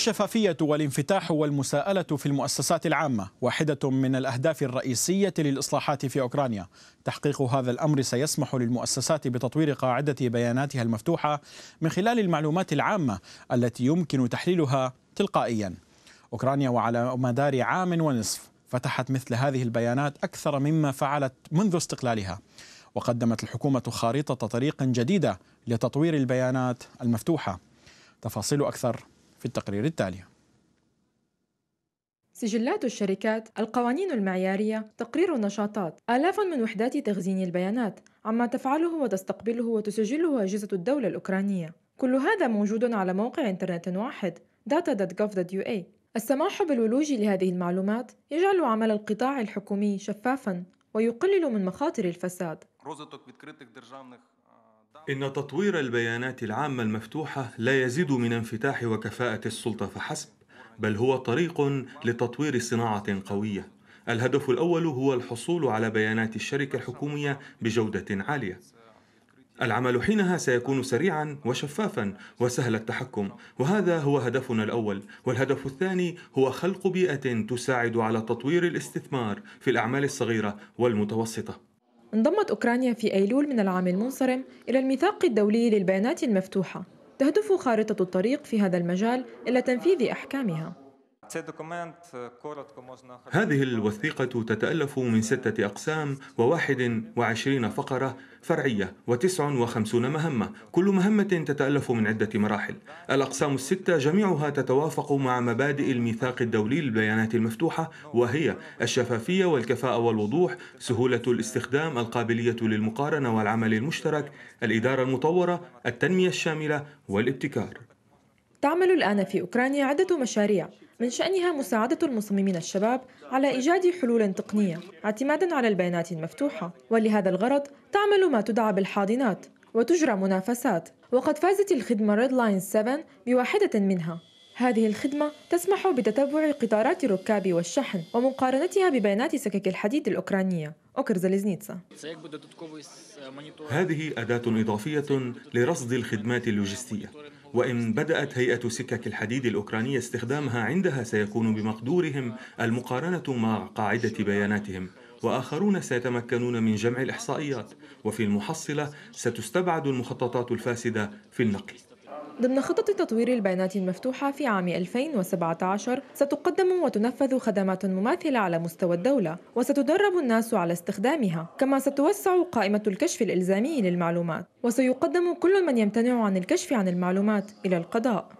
الشفافية والانفتاح والمساءلة في المؤسسات العامة واحدة من الأهداف الرئيسية للإصلاحات في أوكرانيا تحقيق هذا الأمر سيسمح للمؤسسات بتطوير قاعدة بياناتها المفتوحة من خلال المعلومات العامة التي يمكن تحليلها تلقائيا أوكرانيا وعلى مدار عام ونصف فتحت مثل هذه البيانات أكثر مما فعلت منذ استقلالها وقدمت الحكومة خارطة طريق جديدة لتطوير البيانات المفتوحة تفاصيل أكثر في التقرير التالي سجلات الشركات القوانين المعيارية تقرير النشاطات آلاف من وحدات تخزين البيانات عما تفعله وتستقبله وتسجله أجهزة الدولة الأوكرانية كل هذا موجود على موقع إنترنت واحد data.gov.ua السماح بالولوج لهذه المعلومات يجعل عمل القطاع الحكومي شفافاً ويقلل من مخاطر الفساد إن تطوير البيانات العامة المفتوحة لا يزيد من انفتاح وكفاءة السلطة فحسب، بل هو طريق لتطوير صناعة قوية. الهدف الأول هو الحصول على بيانات الشركة الحكومية بجودة عالية. العمل حينها سيكون سريعا وشفافا وسهل التحكم وهذا هو هدفنا الاول والهدف الثاني هو خلق بيئه تساعد على تطوير الاستثمار في الاعمال الصغيره والمتوسطه انضمت أوكرانيا في أيلول من العام المنصرم إلى الميثاق الدولي للبيانات المفتوحة تهدف خارطة الطريق في هذا المجال إلى تنفيذ أحكامها هذه الوثيقة تتألف من ستة أقسام وواحد وعشرين فقرة فرعية وتسع وخمسون مهمة كل مهمة تتألف من عدة مراحل الأقسام الستة جميعها تتوافق مع مبادئ الميثاق الدولي للبيانات المفتوحة وهي الشفافية والكفاءة والوضوح سهولة الاستخدام القابلية للمقارنة والعمل المشترك الإدارة المطورة التنمية الشاملة والابتكار تعمل الآن في أوكرانيا عدة مشاريع من شأنها مساعدة المصممين الشباب على إيجاد حلول تقنية اعتمادا على البيانات المفتوحة ولهذا الغرض تعمل ما تدعى بالحاضنات وتجرى منافسات وقد فازت الخدمة ريد لاين 7 بواحدة منها هذه الخدمة تسمح بتتبع قطارات الركاب والشحن ومقارنتها ببيانات سكك الحديد الأوكرانية أوكرزاليزنيتسا هذه أداة إضافية لرصد الخدمات اللوجستية وإن بدأت هيئة سكك الحديد الأوكرانية استخدامها عندها سيكون بمقدورهم المقارنة مع قاعدة بياناتهم وآخرون سيتمكنون من جمع الإحصائيات وفي المحصلة ستستبعد المخططات الفاسدة في النقل ضمن خطة تطوير البيانات المفتوحة في عام 2017 ستقدم وتنفذ خدمات مماثلة على مستوى الدولة وستدرب الناس على استخدامها كما ستوسع قائمة الكشف الإلزامي للمعلومات وسيقدم كل من يمتنع عن الكشف عن المعلومات إلى القضاء